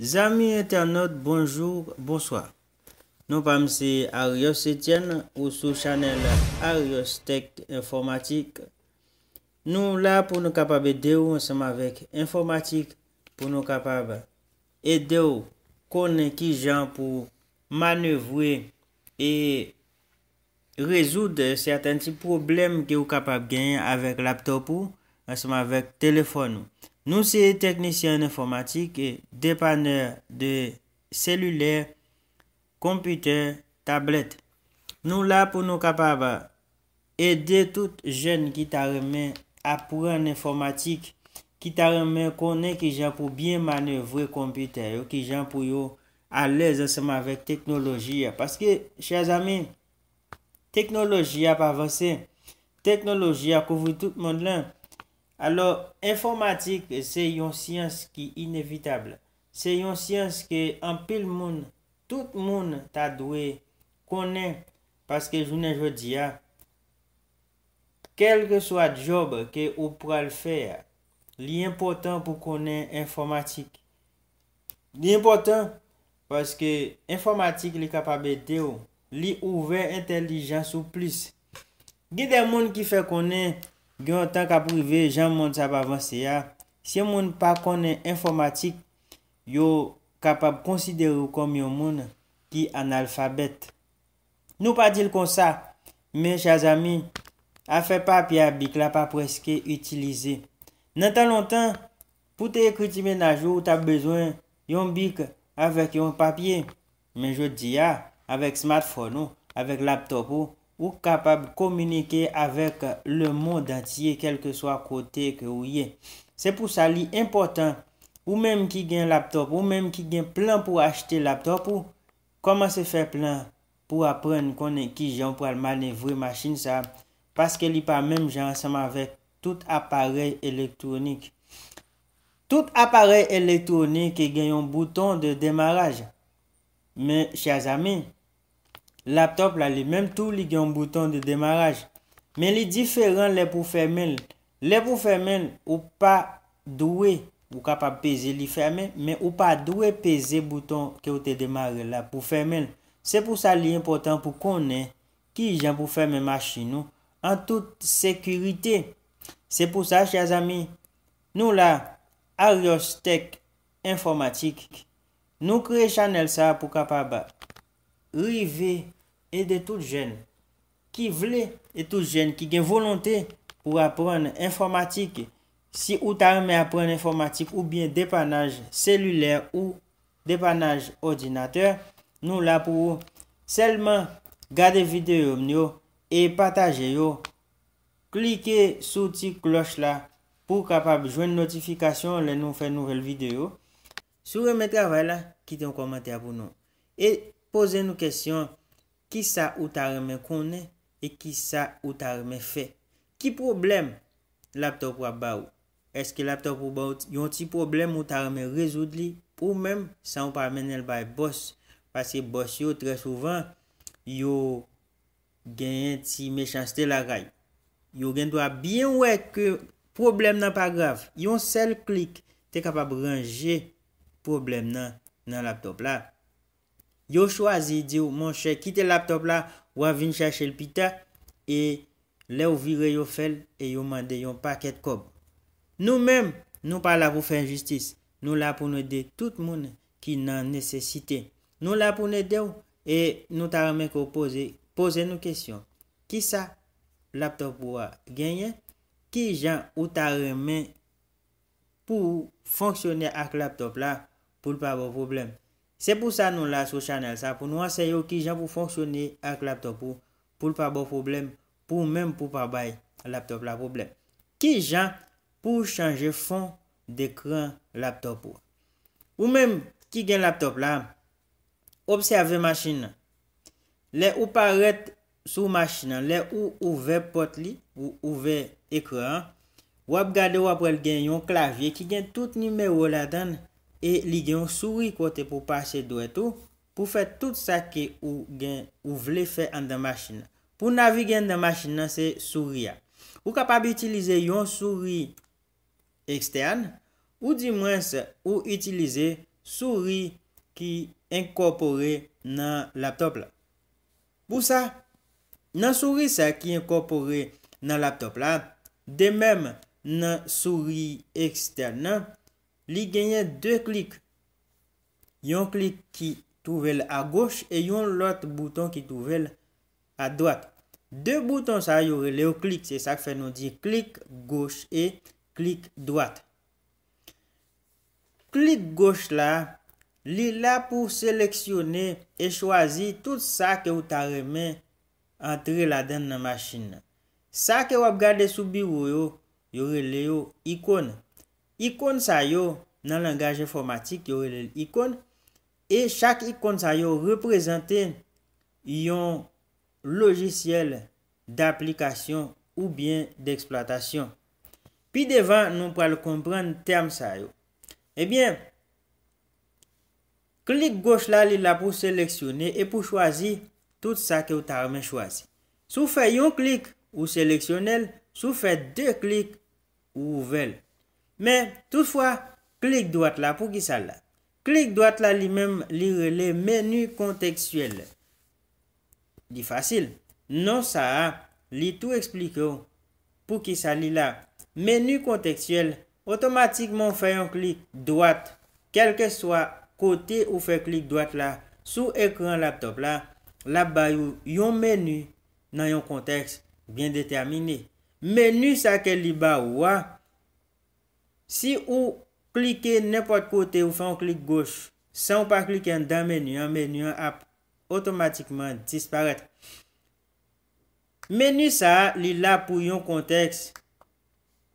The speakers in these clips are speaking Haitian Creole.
Zami internet, bonjou, bonsoi. Nou pa msi Arios Etienne ou sou chanel Arios Tech Informatik. Nou la pou nou kapab de ou, an sema vek informatik pou nou kapab e de ou konen ki jan pou manevwe e rezoud certain ti problem ki ou kapab genye avek laptop ou, an sema vek telefon ou. Nou se teknisyen informatik e depaner de seluler, komputer, tablet. Nou la pou nou kapaba ede tout jen ki ta remen apouran informatik. Ki ta remen konen ki jan pou bien manevre komputer. Ou ki jan pou yo alez asema vek teknoloji ya. Paske, chazami, teknoloji ya pa vase. Teknoloji ya kouvri tout moun lan. Alo, informatik se yon siyans ki inevitable. Se yon siyans ki an pil moun, tout moun ta dwe konen, paske jounen jodi ya. Kelke swa job ke ou pou al fè, li important pou konen informatik. Li important, paske informatik li kapabetè ou, li ouve entelijans ou plis. Gide moun ki fè konen informatik, Gyo an tan ka prive, jan moun sa pa avanse ya. Se moun pa konen informatik, yo kapab konsidere ou kom yon moun ki an alfabet. Nou pa dil kon sa, men chazami, a fe papye a bik la pa preske utilize. Nan tan lontan, pou te ekriti men a jou, ta bezwen yon bik avek yon papye. Men jote di ya, avek smartphone ou, avek laptop ou. Ou kapab kominike avek le mod antye kel ke swa kote ke ou ye. Se pou sa li impotant. Ou menm ki gen laptop ou menm ki gen plan pou achete laptop ou. Koman se fe plan pou apren konen ki jan pou al manevre masin sa. Paske li pa menm jan ansanman avek tout aparel elektronik. Tout aparel elektronik gen yon bouton de demaraj. Men chazami. Laptop la, li menm tou li gen bouton de demaraj. Men li diferan le pou fermen. Le pou fermen ou pa douwe. Ou kapab peze li fermen. Men ou pa douwe peze bouton ke ou te demare la pou fermen. Se pou sa li important pou konen. Ki jan pou fermen masi nou. An tout sekurite. Se pou sa chazami. Nou la, Ariostek informatik. Nou kre chanel sa pou kapab rivey. E de tout jen. Ki vle et tout jen. Ki gen volonté. Ou apren informatik. Si ou ta reme apren informatik. Ou bien depanaj seluler. Ou depanaj ordinateur. Nou la pou. Selman gade videyo mn yo. E pataje yo. Klike sou ti kloch la. Pou kapab jwen notifikasyon. Le nou fe nouvel videyo. Sou reme travay la. Kite yon komante abou nou. E pose nou kestyon. Ki sa ou ta remen konen? E ki sa ou ta remen fe? Ki problem laptop wap ba ou? Eske laptop wap ba ou yon ti problem ou ta remen rezoud li? Ou men, san ou pa remen el bay boss? Pase boss yo tre souvan, yo gen ti mechans te la ray. Yo gen do a bien wet ke problem nan pa grav. Yon sel klik te kapab range problem nan laptop la. Yo chwazi di ou monshe kite laptop la ou avin chache l pita e le ou vire yo fel e yo mande yon paket kob. Nou menm nou pala pou fè njistis. Nou la pou nou de tout moun ki nan nesesite. Nou la pou nou de ou e nou ta remen ko pose nou kesyon. Ki sa laptop ou a genye? Ki jan ou ta remen pou fonksyone ak laptop la pou npa avon probleme? Se pou sa nou la sou chanel sa, pou nou ansey yo ki jan pou fonksyone ak laptop ou, pou l pa bo problem, pou mèm pou pa bay laptop la problem. Ki jan pou chanje fon dekran laptop ou. Ou mèm ki gen laptop la, observè machin, lè ou paret sou machin, lè ou ouve pot li, ou ouve ekran, wap gade wap el gen yon klavye ki gen tout nime ou la dan, E li gen yon souri kote pou pase dwe tou pou fet tout sa ke ou gen ou vle fe an den mashine. Pou navi gen den mashine nan se souri ya. Ou kapab utilize yon souri ekstern ou di mwens ou utilize souri ki enkopore nan laptop la. Pou sa, nan souri sa ki enkopore nan laptop la, de mem nan souri ekstern nan, Li genye 2 klik. Yon klik ki touvel a goch e yon lot bouton ki touvel a dwak. 2 bouton sa yore leo klik. Se sak fe nou di klik goch e klik dwak. Klik goch la, li la pou seleksyonne e chwazi tout sa ke ou ta reme entre la den nan masjin. Sa ke wap gade soubi woyo, yore leo ikon nan. Ikon sa yo nan langaj informatik, yore lè l'ikon. E chak ikon sa yo reprezenten yon lojisyel d'aplikasyon ou bien d'eksploatasyon. Pi devan, nou pral kompren term sa yo. Ebyen, eh klik goch la li la pou seleksyonen e pou chwazi tout sa ke ou tarmen chwazi. Sou fè yon klik ou seleksyonen, sou fè de klik ou ouvel. Men, toutfwa, klik doat la pou ki sa la. Klik doat la li menm li rele menu konteksuel. Di fasil. Non sa a li tou ekspliko pou ki sa li la. Menu konteksuel, otomatikman fè yon klik doat, kelke soa, kote ou fè klik doat la, sou ekran laptop la, la bayou yon menu nan yon konteks bien determine. Menu sa ke li ba ou a, Si ou klike nèpot kote ou fè an klik goch, san ou pa klike an dan meni, an meni an ap otomatikman disparete. Meni sa li la pou yon konteks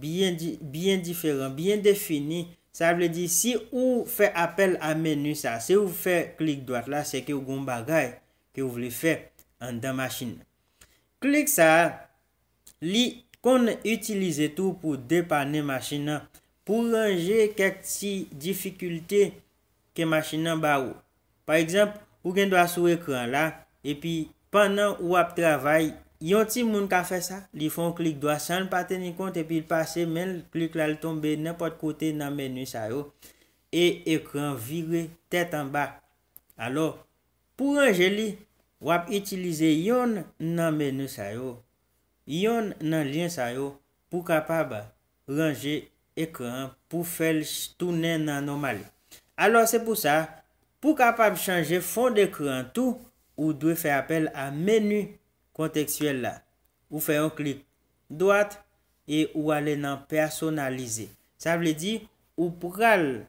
byen diferan, byen defini. Sa vle di, si ou fè apel an meni sa, se ou fè klik doat la, se ke ou goun bagay, ke ou vle fè an dan masine. Klik sa, li kon utilize tou pou depane masine nan. pou ranje kek si difikulte ke machin nan ba ou. Par exemple, ou gen do a sou ekran la, e pi, panan ou ap travay, yon ti moun ka fe sa, li fon klik do a san pa teni kont, e pi il pase men klik la l tombe nan pot kote nan menu sa yo, e ekran vire tetan ba. Alo, pou ranje li, wap itilize yon nan menu sa yo, yon nan lyen sa yo, pou kapab ranje ekran pou fel ch tounen nan nomale. Alo se pou sa, pou kapab chanje fond ekran tou, ou dwe fe apel a menu konteksuel la. Ou fe yon klik doat, e ou ale nan personalize. Sa vle di, ou pral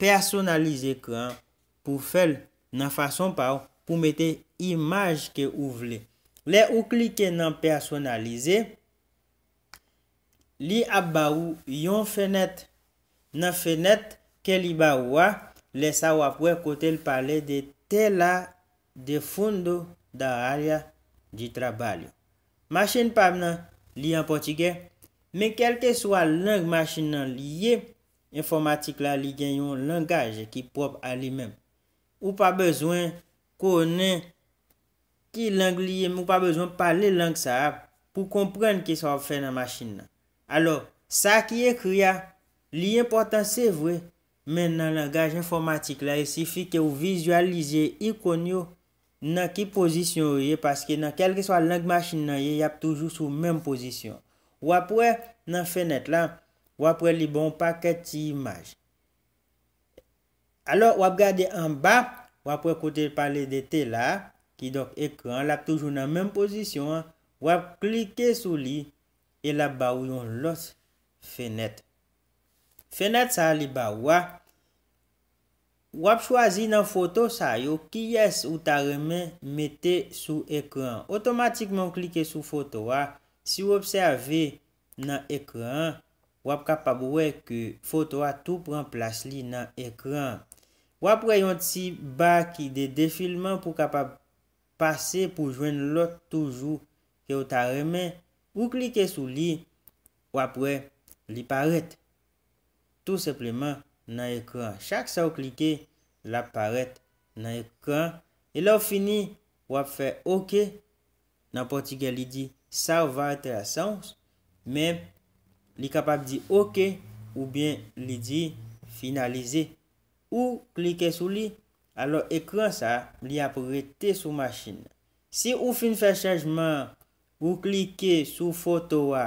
personalize ekran pou fel nan fason pa ou pou mete imaj ke ou vle. Le ou klike nan personalize, Li ap ba ou yon fenet, nan fenet ke li ba ou a, le sa wapwe kote l pale de tela de fondo da aria di trabalyo. Machen pa mnen li an potige, me kelke swa lang machen nan liye, informatik la li gen yon langaj ki prop a li men. Ou pa bezwen kone ki lang liye, mwen pa bezwen pale lang sa ap pou kompren ki sa wap fe nan machen nan. Alo, sa ki ekria, li important se vwe. Men nan langaj informatik la, e sifi ke ou vizualize ikon yo nan ki pozisyon ye. Paske nan kelke swa lang machin nan ye, yap toujou sou menm pozisyon. Wapwe nan fenet la, wapwe li bon paket ti imaj. Alo, wap gade an ba, wapwe kote pale de te la, ki dok ekran, lak toujou nan menm pozisyon. Wap klike sou li. E la ba ou yon lot fenet. Fenet sa li ba wap. Wap chwazi nan foto sa yo ki yes ou ta remen mette sou ekran. Otomatikman klike sou foto wap. Si wap serve nan ekran. Wap kapab wè ki foto wap tou pran plas li nan ekran. Wap wè yon ti baki de defilman pou kapab pase pou jwen lot toujou ki ou ta remen mette. Ou klike sou li, wap wè li paret. Tout sepleman nan ekran. Chak sa wap klike, la paret nan ekran. E la wap fini, wap fè ok. Nan portikel li di, sa wap varete la sans. Men, li kapap di ok, ou bien li di finalize. Ou klike sou li, alo ekran sa, li ap wè te sou maschine. Si ou fin fè chanjman... Ou klike sou foto wa.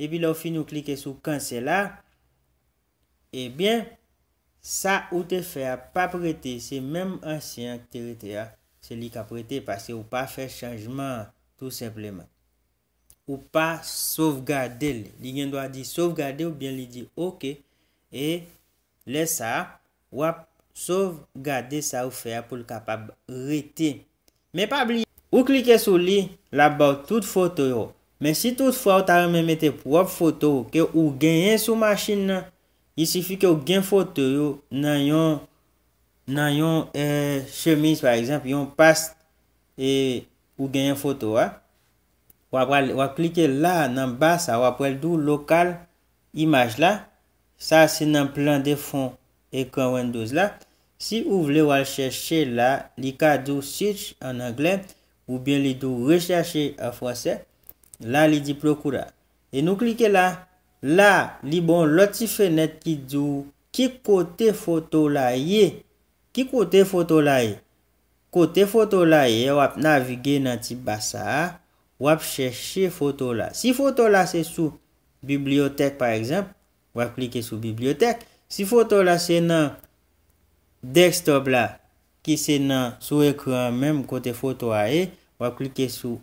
Ebi la ou fin ou klike sou kan se la. Ebyen. Sa ou te fe a pa prete. Se menm ansyen te rete ya. Se li ka prete. Pase ou pa fe chanjman. Tout seplemen. Ou pa sovgade li. Li gen do a di sovgade ou bien li di ok. E le sa. Ou a sovgade sa ou fe a pou le kapab rete. Me pa bli. Ou klike sou li. la ba w tout fote yo, men si tout fwa w ta w mè mète wop fote yo, ke ou genyen sou machin nan, y si fi ke ou genyen fote yo nan yon, nan yon eh, chemise par exemple, yon past, e ou genyen fote yo, wap wap klike la nan ba, sa wap wèl dou lokal imaj la, sa se nan plan de fon ekran Windows la, si ou wèl w wèl chèche la, li ka dou search an anglen, Ou byen li do rechache a franse. La li di prokura. E nou klike la. La li bon loti fenet ki do ki kote foto la ye. Ki kote foto la ye. Kote foto la ye wap navige nan ti basa. Wap cheshe foto la. Si foto la se sou bibliotek par ekzamp. Wap klike sou bibliotek. Si foto la se nan desktop la. Ki se nan sou ekran menm kote foto la ye. on va cliquer sur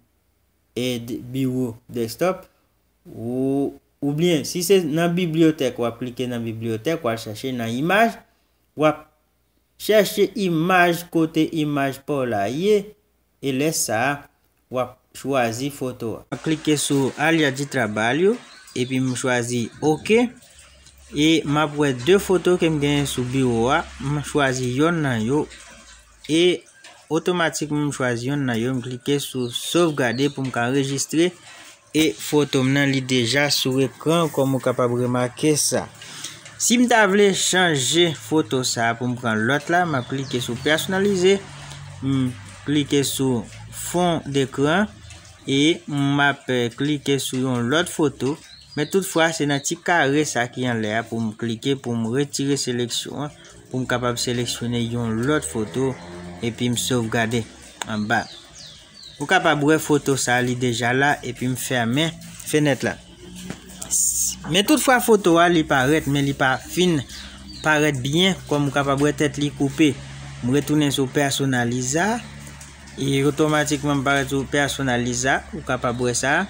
Aide Bureau Desktop ou, ou bien si c'est dans bibliothèque, ou va cliquer dans bibliothèque, on va chercher dans image, ou va chercher image côté image pour la et laisse ça, on choisir photo. On va cliquer sur alias du travail et puis je choisis OK. et ma deux photos que qui sous Bureau sur le bureau. yon nan yo. Otomatik mwen mwen chwazi yon nan yo mwen klike sou Sof gade pou mwen ka enregistre E foto mnen li deja sou ekran Kon mwen kapab remake sa Si mwen ta vle chanje foto sa Pon mwen pran lot la Mwen klike sou personalize Mwen klike sou fon dekran E mwen mwen pa klike sou yon lot foto Men tout fwa se nan ti kare sa ki yon le a Pon mwen klike pou mwen retire seleksyon Pon mwen kapab seleksyone yon lot foto epi m souf gade an ba ou kapabouwe foto sa li deja la epi m ferme fenet la metout fwa foto wa li paret men li pa fin paret bien kon m kapabouwe tet li koupe m retounen sou personaliza e otomatikman m paret sou personaliza ou kapabouwe sa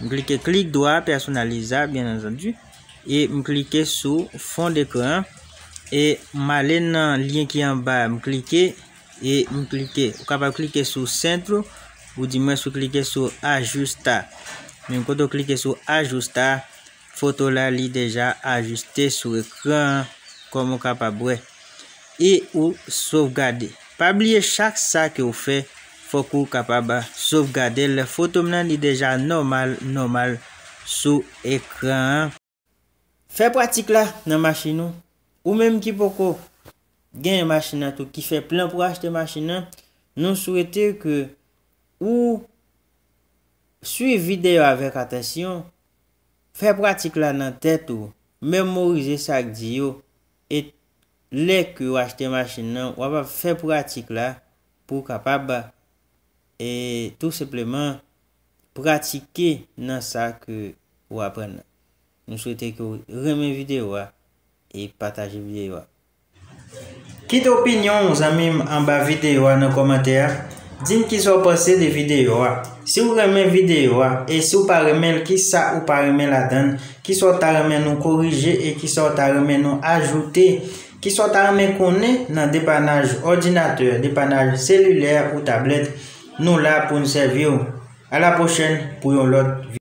m klike klik doa personaliza bien an jan du e m klike sou fon dekran e malen nan lien ki an ba m klike E nou klike, ou kapab klike sou sentrou, ou di mwen sou klike sou ajusta. Men koto klike sou ajusta, foto la li deja ajuste sou ekran, komon kapab we. E ou sovgade. Pa ablie chak sa ke ou fe, foko kapab sovgade. Le foto mnen li deja normal, normal sou ekran. Fe pratik la nan masinou, ou menm ki poko. gen yon machin nan tou ki fè plan pou achete machin nan, nou souwete ke ou suy videyo avèk atensyon, fè pratik lan nan tèt tou, memorize sak diyo, et lèk ou achete machin nan, wap wap fè pratik lan, pou kapap ba, et tout sepleman, pratike nan sak ou wap ren nan. Nou souwete ke ou remen videyo wap, e pataje videyo wap. Vi d'opinyon ou zanmim an ba videyo an nan komater, din ki sou pase de videyo an, si ou remen videyo an, e si ou pa remen ki sa ou pa remen la den, ki sou ta remen nou korije e ki sou ta remen nou ajoute, ki sou ta remen kone nan depanaj ordinateur, depanaj seluler ou tablet, nou la pou nou servyo. A la pochen pou yon lot videyo.